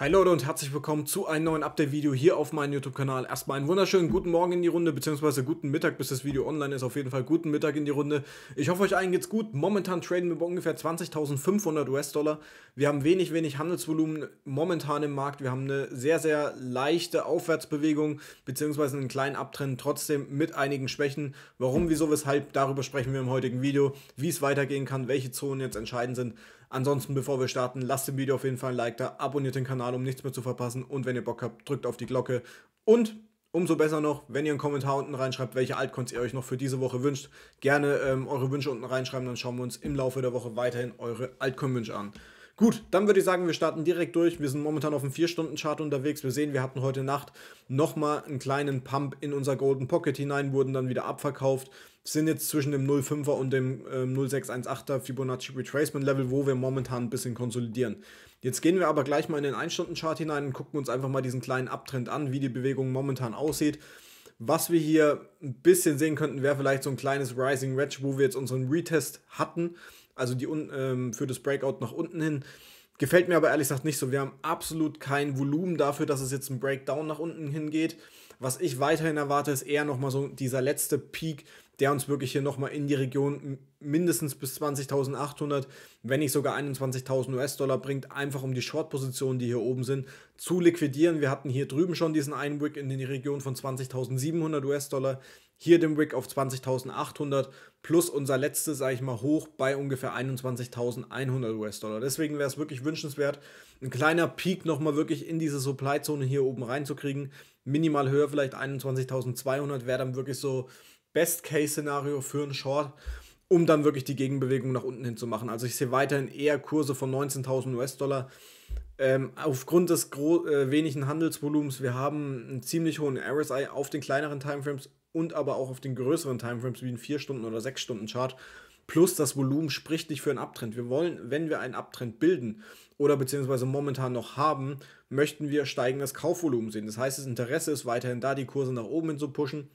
Hi Leute und herzlich willkommen zu einem neuen Update-Video hier auf meinem YouTube-Kanal. Erstmal einen wunderschönen guten Morgen in die Runde, beziehungsweise guten Mittag, bis das Video online ist. Auf jeden Fall guten Mittag in die Runde. Ich hoffe, euch allen geht's gut. Momentan traden wir bei ungefähr 20.500 US-Dollar. Wir haben wenig, wenig Handelsvolumen momentan im Markt. Wir haben eine sehr, sehr leichte Aufwärtsbewegung, beziehungsweise einen kleinen Abtrend, trotzdem mit einigen Schwächen. Warum, wieso, weshalb, darüber sprechen wir im heutigen Video. Wie es weitergehen kann, welche Zonen jetzt entscheidend sind. Ansonsten, bevor wir starten, lasst dem Video auf jeden Fall ein Like da, abonniert den Kanal, um nichts mehr zu verpassen und wenn ihr Bock habt, drückt auf die Glocke und Umso besser noch, wenn ihr einen Kommentar unten reinschreibt, welche Altcoins ihr euch noch für diese Woche wünscht. Gerne ähm, eure Wünsche unten reinschreiben, dann schauen wir uns im Laufe der Woche weiterhin eure Altcoin-Wünsche an. Gut, dann würde ich sagen, wir starten direkt durch. Wir sind momentan auf dem 4-Stunden-Chart unterwegs. Wir sehen, wir hatten heute Nacht nochmal einen kleinen Pump in unser Golden Pocket hinein, wurden dann wieder abverkauft, sind jetzt zwischen dem 0,5er und dem äh, 0,618er Fibonacci Retracement Level, wo wir momentan ein bisschen konsolidieren. Jetzt gehen wir aber gleich mal in den 1-Stunden-Chart hinein und gucken uns einfach mal diesen kleinen Abtrend an, wie die Bewegung momentan aussieht. Was wir hier ein bisschen sehen könnten, wäre vielleicht so ein kleines Rising Wedge, wo wir jetzt unseren Retest hatten also die ähm, für das Breakout nach unten hin. Gefällt mir aber ehrlich gesagt nicht so. Wir haben absolut kein Volumen dafür, dass es jetzt ein Breakdown nach unten hingeht. Was ich weiterhin erwarte, ist eher nochmal so dieser letzte Peak, der uns wirklich hier nochmal in die Region mindestens bis 20.800, wenn nicht sogar 21.000 US-Dollar bringt, einfach um die Short-Positionen, die hier oben sind, zu liquidieren. Wir hatten hier drüben schon diesen Einblick in die Region von 20.700 US-Dollar. Hier den Wick auf 20.800 plus unser letztes, sage ich mal, hoch bei ungefähr 21.100 US-Dollar. Deswegen wäre es wirklich wünschenswert, ein kleiner Peak nochmal wirklich in diese Supply-Zone hier oben reinzukriegen. Minimal höher, vielleicht 21.200 wäre dann wirklich so Best-Case-Szenario für einen Short um dann wirklich die Gegenbewegung nach unten hin zu machen. Also ich sehe weiterhin eher Kurse von 19.000 US-Dollar. Ähm, aufgrund des äh, wenigen Handelsvolumens, wir haben einen ziemlich hohen RSI auf den kleineren Timeframes und aber auch auf den größeren Timeframes wie einen 4 Stunden oder 6 Stunden Chart. Plus das Volumen spricht nicht für einen Abtrend. Wir wollen, wenn wir einen Abtrend bilden oder beziehungsweise momentan noch haben, möchten wir steigendes Kaufvolumen sehen. Das heißt, das Interesse ist weiterhin da, die Kurse nach oben hin zu pushen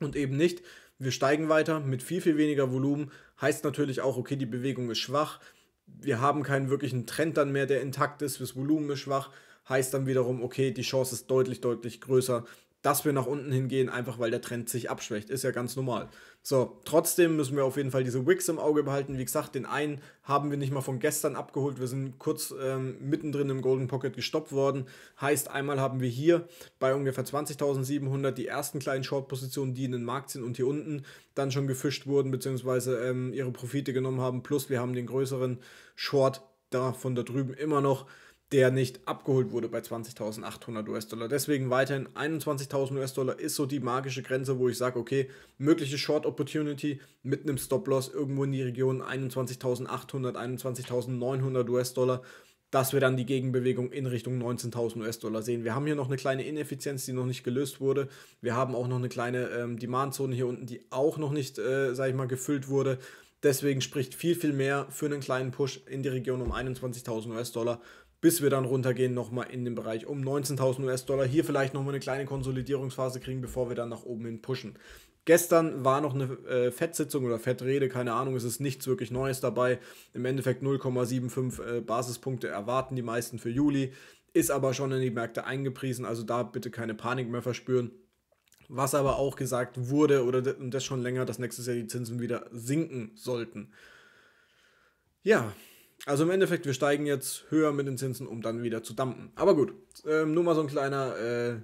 und eben nicht, wir steigen weiter mit viel, viel weniger Volumen. Heißt natürlich auch, okay, die Bewegung ist schwach. Wir haben keinen wirklichen Trend dann mehr, der intakt ist. Das Volumen ist schwach. Heißt dann wiederum, okay, die Chance ist deutlich, deutlich größer, dass wir nach unten hingehen, einfach weil der Trend sich abschwächt. Ist ja ganz normal. So, trotzdem müssen wir auf jeden Fall diese Wicks im Auge behalten. Wie gesagt, den einen haben wir nicht mal von gestern abgeholt. Wir sind kurz ähm, mittendrin im Golden Pocket gestoppt worden. Heißt, einmal haben wir hier bei ungefähr 20.700 die ersten kleinen Short-Positionen, die in den Markt sind und hier unten dann schon gefischt wurden, beziehungsweise ähm, ihre Profite genommen haben. Plus, wir haben den größeren Short da von da drüben immer noch der nicht abgeholt wurde bei 20.800 US-Dollar. Deswegen weiterhin 21.000 US-Dollar ist so die magische Grenze, wo ich sage, okay, mögliche Short Opportunity mit einem Stop-Loss irgendwo in die Region 21.800, 21.900 US-Dollar, dass wir dann die Gegenbewegung in Richtung 19.000 US-Dollar sehen. Wir haben hier noch eine kleine Ineffizienz, die noch nicht gelöst wurde. Wir haben auch noch eine kleine ähm, Demand-Zone hier unten, die auch noch nicht, äh, sage ich mal, gefüllt wurde. Deswegen spricht viel, viel mehr für einen kleinen Push in die Region um 21.000 US-Dollar bis wir dann runtergehen nochmal in den Bereich um 19.000 US-Dollar. Hier vielleicht nochmal eine kleine Konsolidierungsphase kriegen, bevor wir dann nach oben hin pushen. Gestern war noch eine äh, Fettsitzung oder Fettrede, keine Ahnung, es ist nichts wirklich Neues dabei. Im Endeffekt 0,75 äh, Basispunkte erwarten die meisten für Juli, ist aber schon in die Märkte eingepriesen, also da bitte keine Panik mehr verspüren. Was aber auch gesagt wurde, oder und das schon länger, dass nächstes Jahr die Zinsen wieder sinken sollten. Ja, also im Endeffekt, wir steigen jetzt höher mit den Zinsen, um dann wieder zu dampen. Aber gut, ähm, nur mal so ein kleiner äh,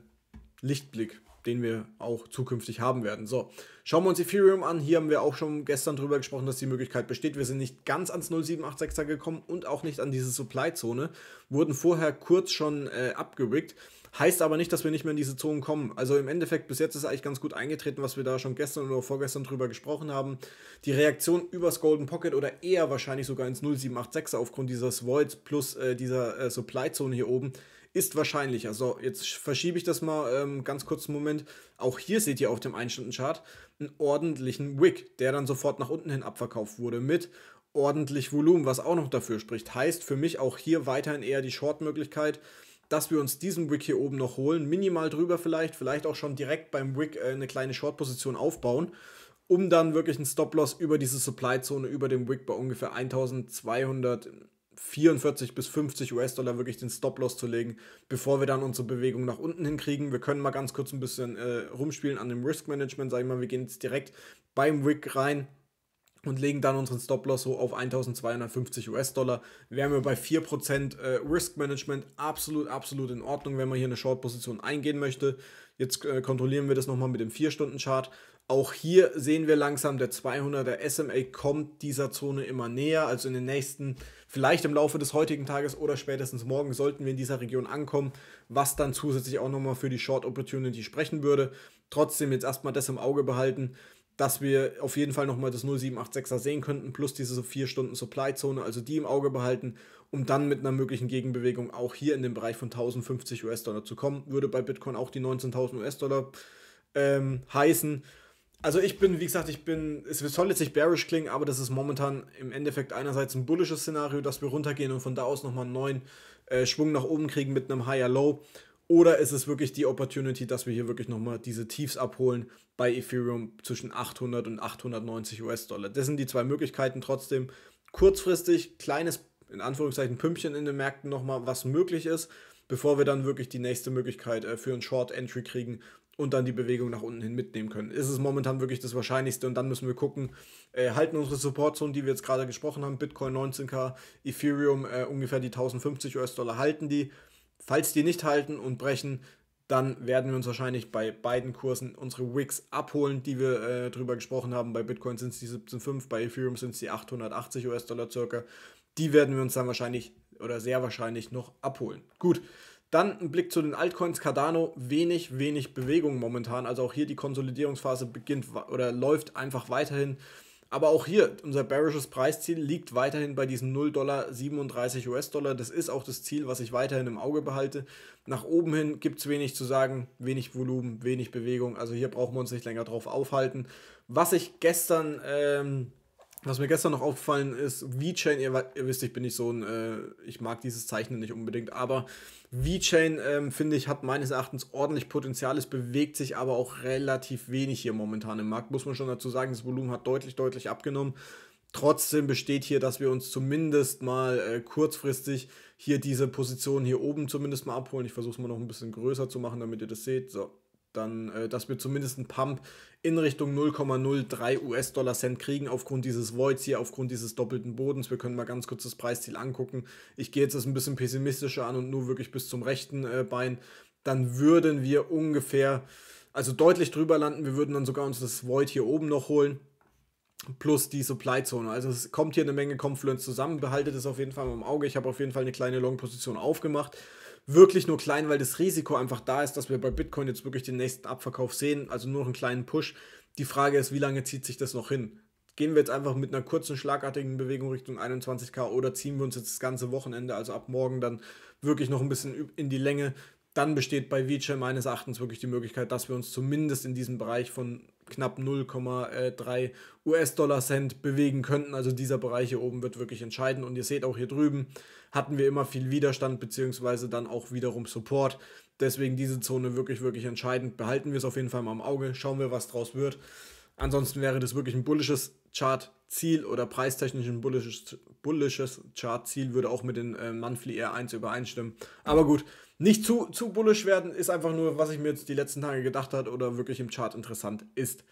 Lichtblick den wir auch zukünftig haben werden. So, schauen wir uns Ethereum an. Hier haben wir auch schon gestern drüber gesprochen, dass die Möglichkeit besteht. Wir sind nicht ganz ans 0,786er gekommen und auch nicht an diese Supply-Zone. Wurden vorher kurz schon äh, abgewickt. Heißt aber nicht, dass wir nicht mehr in diese Zone kommen. Also im Endeffekt, bis jetzt ist eigentlich ganz gut eingetreten, was wir da schon gestern oder vorgestern drüber gesprochen haben. Die Reaktion übers Golden Pocket oder eher wahrscheinlich sogar ins 0786er aufgrund dieses Voids plus äh, dieser äh, Supply-Zone hier oben ist wahrscheinlich. Also jetzt verschiebe ich das mal ähm, ganz kurz einen Moment. Auch hier seht ihr auf dem 1 chart einen ordentlichen Wick, der dann sofort nach unten hin abverkauft wurde mit ordentlich Volumen, was auch noch dafür spricht. Heißt für mich auch hier weiterhin eher die Short-Möglichkeit, dass wir uns diesen Wick hier oben noch holen, minimal drüber vielleicht, vielleicht auch schon direkt beim Wick äh, eine kleine Short-Position aufbauen um dann wirklich einen Stop-Loss über diese Supply-Zone, über den Wick bei ungefähr 1200, 44 bis 50 US-Dollar wirklich den Stop-Loss zu legen, bevor wir dann unsere Bewegung nach unten hinkriegen. Wir können mal ganz kurz ein bisschen äh, rumspielen an dem Risk-Management, sage ich mal, wir gehen jetzt direkt beim Wick rein und legen dann unseren Stop-Loss so auf 1250 US-Dollar. Wären wir bei 4% äh, Risk-Management absolut, absolut in Ordnung, wenn man hier eine Short-Position eingehen möchte. Jetzt äh, kontrollieren wir das nochmal mit dem 4-Stunden-Chart. Auch hier sehen wir langsam, der 200er SMA kommt dieser Zone immer näher. Also in den nächsten, vielleicht im Laufe des heutigen Tages oder spätestens morgen sollten wir in dieser Region ankommen, was dann zusätzlich auch nochmal für die Short Opportunity sprechen würde. Trotzdem jetzt erstmal das im Auge behalten, dass wir auf jeden Fall nochmal das 0786er sehen könnten, plus diese 4-Stunden-Supply-Zone, also die im Auge behalten, um dann mit einer möglichen Gegenbewegung auch hier in den Bereich von 1050 US-Dollar zu kommen. Würde bei Bitcoin auch die 19.000 US-Dollar ähm, heißen. Also ich bin, wie gesagt, ich bin, es soll jetzt nicht bearish klingen, aber das ist momentan im Endeffekt einerseits ein bullisches Szenario, dass wir runtergehen und von da aus nochmal einen neuen äh, Schwung nach oben kriegen mit einem Higher Low. Oder ist es wirklich die Opportunity, dass wir hier wirklich nochmal diese Tiefs abholen bei Ethereum zwischen 800 und 890 US-Dollar? Das sind die zwei Möglichkeiten. Trotzdem kurzfristig kleines, in Anführungszeichen, Pümpchen in den Märkten nochmal, was möglich ist, bevor wir dann wirklich die nächste Möglichkeit äh, für ein Short Entry kriegen, und dann die Bewegung nach unten hin mitnehmen können. Ist es momentan wirklich das Wahrscheinlichste und dann müssen wir gucken, äh, halten unsere Supportzonen, die wir jetzt gerade gesprochen haben, Bitcoin 19k, Ethereum äh, ungefähr die 1050 US-Dollar, halten die. Falls die nicht halten und brechen, dann werden wir uns wahrscheinlich bei beiden Kursen unsere Wicks abholen, die wir äh, drüber gesprochen haben. Bei Bitcoin sind es die 17,5, bei Ethereum sind es die 880 US-Dollar circa. Die werden wir uns dann wahrscheinlich oder sehr wahrscheinlich noch abholen. Gut, dann ein Blick zu den Altcoins Cardano, wenig, wenig Bewegung momentan. Also auch hier die Konsolidierungsphase beginnt oder läuft einfach weiterhin. Aber auch hier, unser bearishes Preisziel liegt weiterhin bei diesen 0 Dollar 37 US-Dollar. Das ist auch das Ziel, was ich weiterhin im Auge behalte. Nach oben hin gibt es wenig zu sagen, wenig Volumen, wenig Bewegung. Also hier brauchen wir uns nicht länger drauf aufhalten. Was ich gestern ähm, was mir gestern noch aufgefallen ist, VeChain, ihr, ihr wisst, ich bin nicht so ein, äh, ich mag dieses Zeichnen nicht unbedingt, aber VeChain, ähm, finde ich, hat meines Erachtens ordentlich Potenzial. Es bewegt sich aber auch relativ wenig hier momentan im Markt, muss man schon dazu sagen. Das Volumen hat deutlich, deutlich abgenommen. Trotzdem besteht hier, dass wir uns zumindest mal äh, kurzfristig hier diese Position hier oben zumindest mal abholen. Ich versuche es mal noch ein bisschen größer zu machen, damit ihr das seht. So, dann, äh, dass wir zumindest einen Pump in Richtung 0,03 US-Dollar Cent kriegen aufgrund dieses Voids hier, aufgrund dieses doppelten Bodens. Wir können mal ganz kurz das Preisziel angucken. Ich gehe jetzt das ein bisschen pessimistischer an und nur wirklich bis zum rechten äh, Bein. Dann würden wir ungefähr, also deutlich drüber landen. Wir würden dann sogar uns das Void hier oben noch holen. Plus die Supply Zone. Also es kommt hier eine Menge Confluence zusammen. Behaltet es auf jeden Fall im Auge. Ich habe auf jeden Fall eine kleine Long-Position aufgemacht wirklich nur klein, weil das Risiko einfach da ist, dass wir bei Bitcoin jetzt wirklich den nächsten Abverkauf sehen, also nur noch einen kleinen Push. Die Frage ist, wie lange zieht sich das noch hin? Gehen wir jetzt einfach mit einer kurzen, schlagartigen Bewegung Richtung 21k oder ziehen wir uns jetzt das ganze Wochenende, also ab morgen dann wirklich noch ein bisschen in die Länge, dann besteht bei Vice meines Erachtens wirklich die Möglichkeit, dass wir uns zumindest in diesem Bereich von knapp 0,3 äh, US-Dollar-Cent bewegen könnten. Also dieser Bereich hier oben wird wirklich entscheidend. Und ihr seht auch hier drüben, hatten wir immer viel Widerstand beziehungsweise dann auch wiederum Support. Deswegen diese Zone wirklich, wirklich entscheidend. Behalten wir es auf jeden Fall mal im Auge, schauen wir, was draus wird. Ansonsten wäre das wirklich ein bullisches Chart-Ziel oder preistechnisch ein bullisches, bullisches Chart-Ziel, würde auch mit den äh, Monthly R1 übereinstimmen. Aber gut, nicht zu, zu bullisch werden ist einfach nur, was ich mir jetzt die letzten Tage gedacht habe oder wirklich im Chart interessant ist.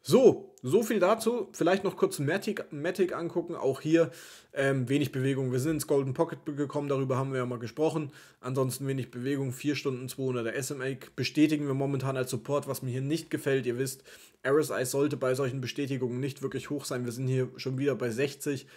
So, so viel dazu. Vielleicht noch kurz Matic, Matic angucken. Auch hier ähm, wenig Bewegung. Wir sind ins Golden Pocket gekommen, darüber haben wir ja mal gesprochen. Ansonsten wenig Bewegung, 4 Stunden 200. Der SMA bestätigen wir momentan als Support, was mir hier nicht gefällt. Ihr wisst, RSI sollte bei solchen Bestätigungen nicht wirklich hoch sein. Wir sind hier schon wieder bei 60.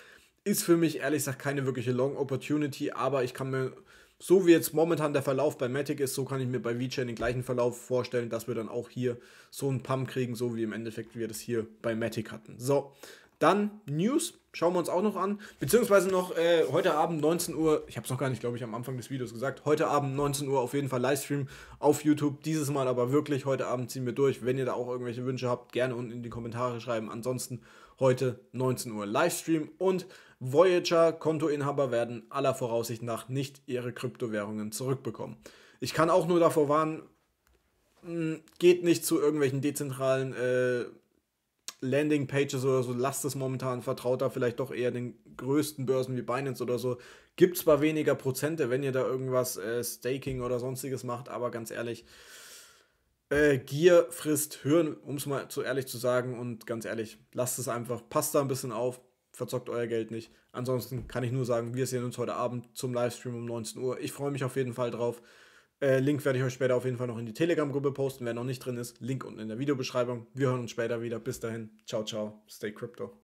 Ist für mich ehrlich gesagt keine wirkliche Long Opportunity, aber ich kann mir so wie jetzt momentan der Verlauf bei Matic ist, so kann ich mir bei VeChain den gleichen Verlauf vorstellen, dass wir dann auch hier so einen Pump kriegen, so wie im Endeffekt wir das hier bei Matic hatten. So, dann News, schauen wir uns auch noch an, beziehungsweise noch äh, heute Abend 19 Uhr, ich habe es noch gar nicht, glaube ich, am Anfang des Videos gesagt, heute Abend 19 Uhr auf jeden Fall Livestream auf YouTube, dieses Mal aber wirklich, heute Abend ziehen wir durch, wenn ihr da auch irgendwelche Wünsche habt, gerne unten in die Kommentare schreiben, ansonsten heute 19 Uhr Livestream und Voyager-Kontoinhaber werden aller Voraussicht nach nicht ihre Kryptowährungen zurückbekommen. Ich kann auch nur davor warnen, hm, geht nicht zu irgendwelchen dezentralen äh, Landing-Pages oder so, lasst es momentan, vertraut da vielleicht doch eher den größten Börsen wie Binance oder so. Gibt zwar weniger Prozente, wenn ihr da irgendwas äh, Staking oder sonstiges macht, aber ganz ehrlich, äh, Gier frisst Hirn, um es mal zu ehrlich zu sagen und ganz ehrlich, lasst es einfach, passt da ein bisschen auf, verzockt euer Geld nicht. Ansonsten kann ich nur sagen, wir sehen uns heute Abend zum Livestream um 19 Uhr. Ich freue mich auf jeden Fall drauf. Äh, Link werde ich euch später auf jeden Fall noch in die Telegram-Gruppe posten. Wer noch nicht drin ist, Link unten in der Videobeschreibung. Wir hören uns später wieder. Bis dahin. Ciao, ciao. Stay crypto.